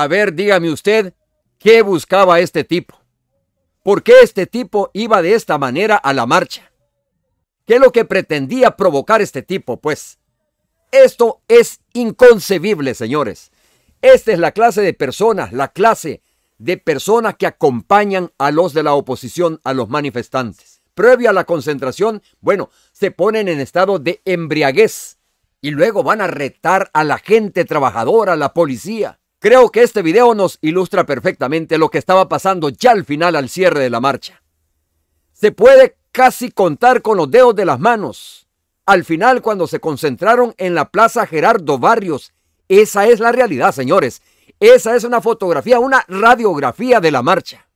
A ver, dígame usted, ¿qué buscaba este tipo? ¿Por qué este tipo iba de esta manera a la marcha? ¿Qué es lo que pretendía provocar este tipo, pues? Esto es inconcebible, señores. Esta es la clase de personas, la clase de personas que acompañan a los de la oposición, a los manifestantes. Previo a la concentración, bueno, se ponen en estado de embriaguez y luego van a retar a la gente trabajadora, a la policía. Creo que este video nos ilustra perfectamente lo que estaba pasando ya al final, al cierre de la marcha. Se puede casi contar con los dedos de las manos. Al final, cuando se concentraron en la Plaza Gerardo Barrios, esa es la realidad, señores. Esa es una fotografía, una radiografía de la marcha.